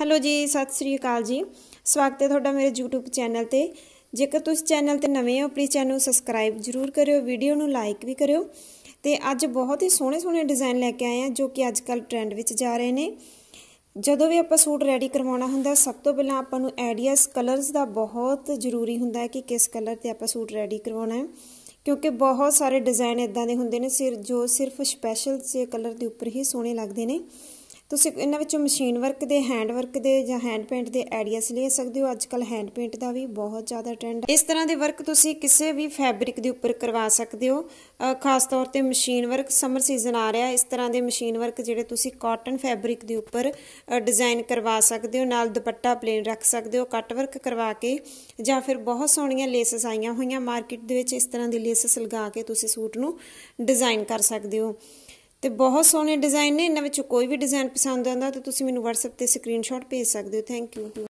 hello ਜੀ ਸਤਿ ਸ੍ਰੀ ਅਕਾਲ ਜੀ ਸਵਾਗਤ ਹੈ ਤੁਹਾਡਾ ਮੇਰੇ YouTube ਚੈਨਲ ਤੇ ਜੇਕਰ ਤੁਸੀਂ ਚੈਨਲ ਤੇ ਨਵੇਂ ਹੋ ਪਲੀਜ਼ ਚੈਨਲ ਨੂੰ ਸਬਸਕ੍ਰਾਈਬ ਜਰੂਰ ਕਰਿਓ ਵੀਡੀਓ ਨੂੰ ਲਾਈਕ ਵੀ ਕਰਿਓ ਤੇ ਅੱਜ ਬਹੁਤ ਹੀ ਸੋਹਣੇ ਸੋਹਣੇ ਡਿਜ਼ਾਈਨ ਲੈ ਕੇ ਆਏ ਆ ਜੋ ਕਿ ਅੱਜ ਕੱਲ ਟ੍ਰੈਂਡ ਵਿੱਚ ਜਾ ਰਹੇ ਨੇ ਜਦੋਂ ਵੀ ਆਪਾਂ ਸੂਟ ਰੈਡੀ ਕਰਵਾਉਣਾ ਹੁੰਦਾ ਸਭ ਤੋਂ ਪਹਿਲਾਂ ਆਪਾਂ ਨੂੰ ਆਈਡੀਆਸ ਕਲਰਸ ਦਾ ਬਹੁਤ ਜ਼ਰੂਰੀ ਹੁੰਦਾ ਹੈ ਕਿ ਕਿਸ ਕਲਰ ਤੇ ਆਪਾਂ ਸੂਟ ਰੈਡੀ ਕਰਵਾਉਣਾ ਹੈ ਕਿਉਂਕਿ ਬਹੁਤ ਸਾਰੇ ਡਿਜ਼ਾਈਨ ਇਦਾਂ ਦੇ ਹੁੰਦੇ ਨੇ ਸਿਰ ਜੋ ਸਿਰਫ ਸਪੈਸ਼ਲ ਸੇ ਕਲਰ ਦੇ ਉੱਪਰ ਹੀ ਸੋਹਣੇ ਲੱਗਦੇ ਨੇ ਤੁਸੀਂ ਇਹਨਾਂ ਵਿੱਚੋਂ ਮਸ਼ੀਨ ਵਰਕ ਦੇ ਹੈਂਡ ਵਰਕ ਦੇ ਜਾਂ ਹੈਂਡ ਪੇਂਟ ਦੇ ਆਈਡੀਆਸ ਲੈ ਸਕਦੇ ਹੋ ਅੱਜ ਕੱਲ ਹੈਂਡ ਪੇਂਟ ਦਾ ਵੀ ਬਹੁਤ ਜ਼ਿਆਦਾ ਟ੍ਰੈਂਡ ਹੈ ਇਸ ਤਰ੍ਹਾਂ ਦੇ ਵਰਕ ਤੁਸੀਂ ਕਿਸੇ ਵੀ ਫੈਬਰਿਕ ਦੇ ਉੱਪਰ ਕਰਵਾ ਸਕਦੇ ਹੋ ਖਾਸ ਤੌਰ ਤੇ ਮਸ਼ੀਨ ਵਰਕ ਸਮਰ ਸੀਜ਼ਨ ਆ ਰਿਹਾ ਇਸ ਤਰ੍ਹਾਂ ਦੇ ਮਸ਼ੀਨ ਵਰਕ ਜਿਹੜੇ ਤੁਸੀਂ ਕਾਟਨ ਫੈਬਰਿਕ ਦੇ ਉੱਪਰ ਡਿਜ਼ਾਈਨ ਕਰਵਾ ਸਕਦੇ ਹੋ ਨਾਲ ਦੁਪੱਟਾ ਪਲੇਨ ਰੱਖ ਸਕਦੇ ਹੋ ਕੱਟ ਵਰਕ ਕਰਵਾ ਕੇ ਜਾਂ ਫਿਰ ਬਹੁਤ ਸੋਹਣੀਆਂ ਲੇਸਸ ਆਈਆਂ ਹੋਈਆਂ ਮਾਰਕੀਟ ਦੇ ਵਿੱਚ ਇਸ ਤਰ੍ਹਾਂ ਦੀ ਲੇਸਸ ਲਗਾ ਕੇ ਤੁਸੀਂ ਸੂਟ ਨੂੰ ਡਿਜ਼ਾਈਨ ਕਰ ਸਕਦੇ ਹੋ ਤੇ ਬਹੁਤ ਸੋਹਣੇ ਡਿਜ਼ਾਈਨ ਨੇ ਇਹਨਾਂ ਵਿੱਚੋਂ ਕੋਈ ਵੀ ਡਿਜ਼ਾਈਨ ਪਸੰਦ ਆਉਂਦਾ ਤਾਂ ਤੁਸੀਂ ਮੈਨੂੰ WhatsApp ਤੇ ਸਕਰੀਨਸ਼ਾਟ ਭੇਜ ਸਕਦੇ ਹੋ ਥੈਂਕ ਯੂ